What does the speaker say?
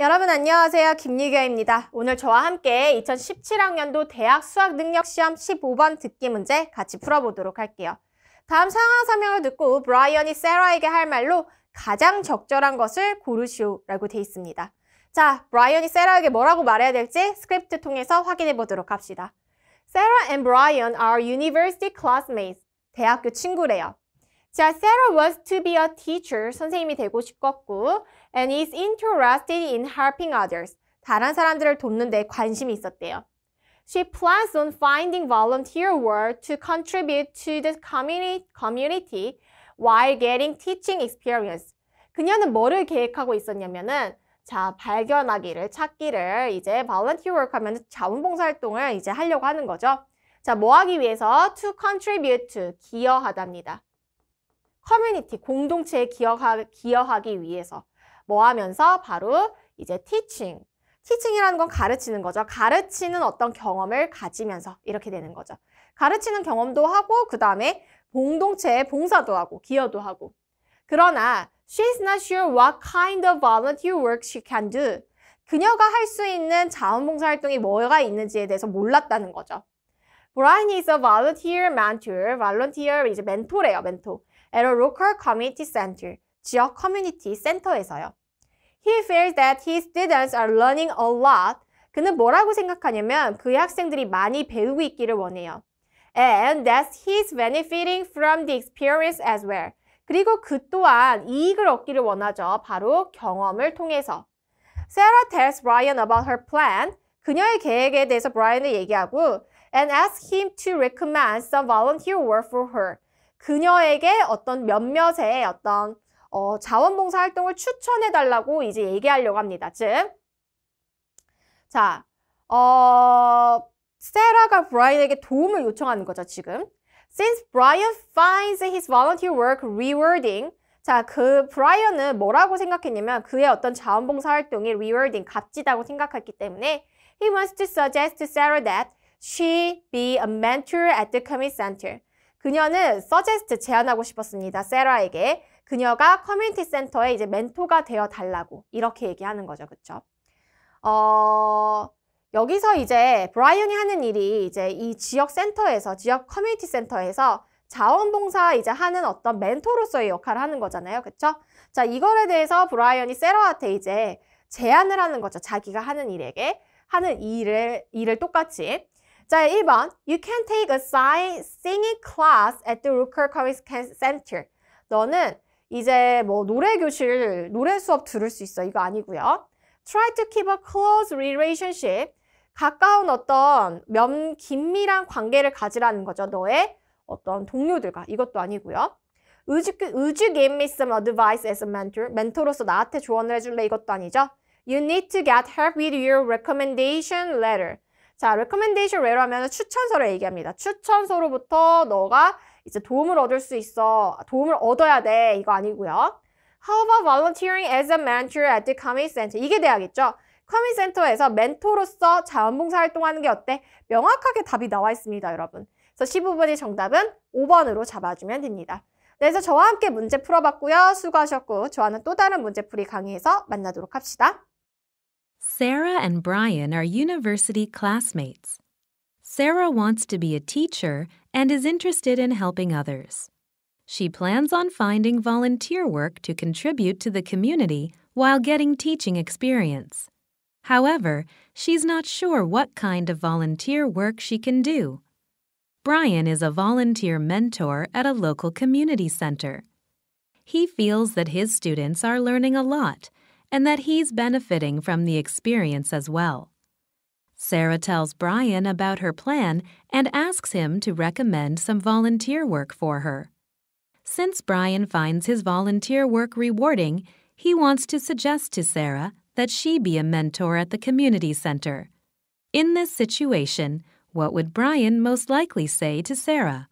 여러분 안녕하세요. 김유교입니다 오늘 저와 함께 2017학년도 대학 수학 능력 시험 15번 듣기 문제 같이 풀어보도록 할게요. 다음 상황 설명을 듣고 브라이언이 세라에게 할 말로 가장 적절한 것을 고르시오라고 돼 있습니다. 자, 브라이언이 세라에게 뭐라고 말해야 될지 스크립트 통해서 확인해 보도록 합시다. Sarah and Brian are university classmates. 대학교 친구래요. 자, Sarah was to be a teacher, 선생님이 되고 싶었고 and is interested in helping others, 다른 사람들을 돕는 데 관심이 있었대요. She plans on finding volunteer work to contribute to the community while getting teaching experience. 그녀는 뭐를 계획하고 있었냐면은 자, 발견하기를, 찾기를 이제 volunteer work 하면 자원봉사 활동을 이제 하려고 하는 거죠. 자, 뭐 하기 위해서 to contribute to 기여하답니다. 커뮤니티, 공동체에 기여하, 기여하기 위해서 뭐 하면서 바로 이제 티칭, 티칭이라는 건 가르치는 거죠. 가르치는 어떤 경험을 가지면서 이렇게 되는 거죠. 가르치는 경험도 하고 그 다음에 공동체에 봉사도 하고 기여도 하고 그러나 she's not sure what kind of volunteer work she can do 그녀가 할 수 있는 자원봉사 활동이 뭐가 있는지에 대해서 몰랐다는 거죠. Brian is a volunteer mentor. volunteer 이제 멘토래요, 멘토. at a local community center, 지역 커뮤니티 센터에서요. He feels that his students are learning a lot. 그는 뭐라고 생각하냐면 그의 학생들이 많이 배우고 있기를 원해요. And that he's benefiting from the experience as well. 그리고 그 또한 이익을 얻기를 원하죠. 바로 경험을 통해서. Sarah tells Brian about her plan. 그녀의 계획에 대해서 브라이언을 얘기하고 and asks him to recommend some volunteer work for her. 그녀에게 어떤 몇몇의 어떤 어, 자원봉사 활동을 추천해 달라고 이제 얘기하려고 합니다. 즉, 자, 어, 세라가 브라이언에게 도움을 요청하는 거죠, 지금. Since Brian finds his volunteer work rewarding, 자, 그 브라이언은 뭐라고 생각했냐면 그의 어떤 자원봉사 활동이 rewarding, 값지다고 생각했기 때문에 he wants to suggest to Sarah that she be a mentor at the community center. 그녀는 서제스트 제안하고 싶었습니다. 세라에게. 그녀가 커뮤니티 센터에 이제 멘토가 되어 달라고 이렇게 얘기하는 거죠. 그렇죠? 어, 여기서 이제 브라이언이 하는 일이 이제 이 지역 센터에서 지역 커뮤니티 센터에서 자원봉사 이제 하는 어떤 멘토로서의 역할을 하는 거잖아요. 그렇죠? 자, 이거에 대해서 브라이언이 세라한테 이제 제안을 하는 거죠. 자기가 하는 일에게 하는 일을 일을 똑같이 자, 1번. You can take a side singing class at the Rooker College Center. 너는 이제 뭐 노래 교실, 노래 수업 들을 수 있어. 이거 아니고요. Try to keep a close relationship. 가까운 어떤 면 긴밀한 관계를 가지라는 거죠. 너의 어떤 동료들과. 이것도 아니고요. Would you, would you give me some advice as a mentor? 멘토로서 나한테 조언을 해줄래? 이것도 아니죠. You need to get help with your recommendation letter. 자, recommendation where 하면 추천서를 얘기합니다. 추천서로부터 너가 이제 도움을 얻을 수 있어. 도움을 얻어야 돼. 이거 아니고요. How about volunteering as a mentor at the Community Center? 이게 돼야겠죠? 커뮤니 센터에서 멘토로서 자원봉사 활동하는 게 어때? 명확하게 답이 나와 있습니다, 여러분. 그래서 15번의 정답은 5번으로 잡아주면 됩니다. 네, 그래서 저와 함께 문제 풀어봤고요. 수고하셨고 저와는 또 다른 문제풀이 강의에서 만나도록 합시다. Sarah and Brian are university classmates. Sarah wants to be a teacher and is interested in helping others. She plans on finding volunteer work to contribute to the community while getting teaching experience. However, she's not sure what kind of volunteer work she can do. Brian is a volunteer mentor at a local community center. He feels that his students are learning a lot and that he's benefiting from the experience as well. Sarah tells Brian about her plan and asks him to recommend some volunteer work for her. Since Brian finds his volunteer work rewarding, he wants to suggest to Sarah that she be a mentor at the community center. In this situation, what would Brian most likely say to Sarah?